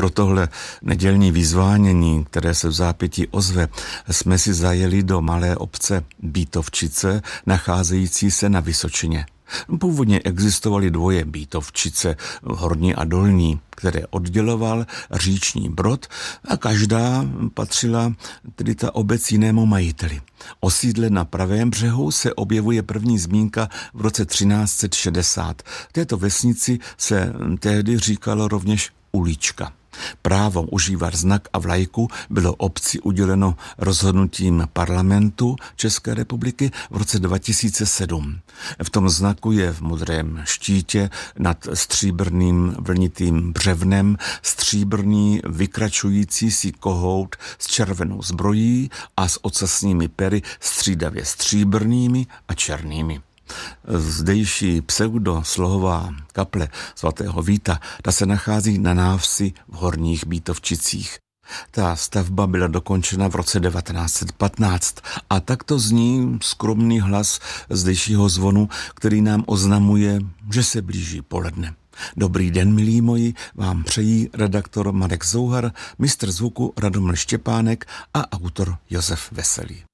Pro tohle nedělní vyzvánění, které se v zápětí ozve, jsme si zajeli do malé obce Bítovčice, nacházející se na Vysočině. Původně existovaly dvoje Bítovčice, horní a dolní, které odděloval říční brod a každá patřila tedy ta obec jinému majiteli. Osídle na pravém břehu se objevuje první zmínka v roce 1360. V této vesnici se tehdy říkalo rovněž ulička. Právo užívat znak a vlajku bylo obci uděleno rozhodnutím parlamentu České republiky v roce 2007. V tom znaku je v modrém štítě nad stříbrným vlnitým břevnem stříbrný vykračující si kohout s červenou zbrojí a s ocasními pery střídavě stříbrnými a černými zdejší pseudoslohová kaple svatého Víta, ta se nachází na návsi v Horních Bítovčicích. Ta stavba byla dokončena v roce 1915 a takto zní skromný hlas zdejšího zvonu, který nám oznamuje, že se blíží poledne. Dobrý den, milí moji, vám přejí redaktor Marek Zouhar, mistr zvuku Radomil Štěpánek a autor Josef Veselý.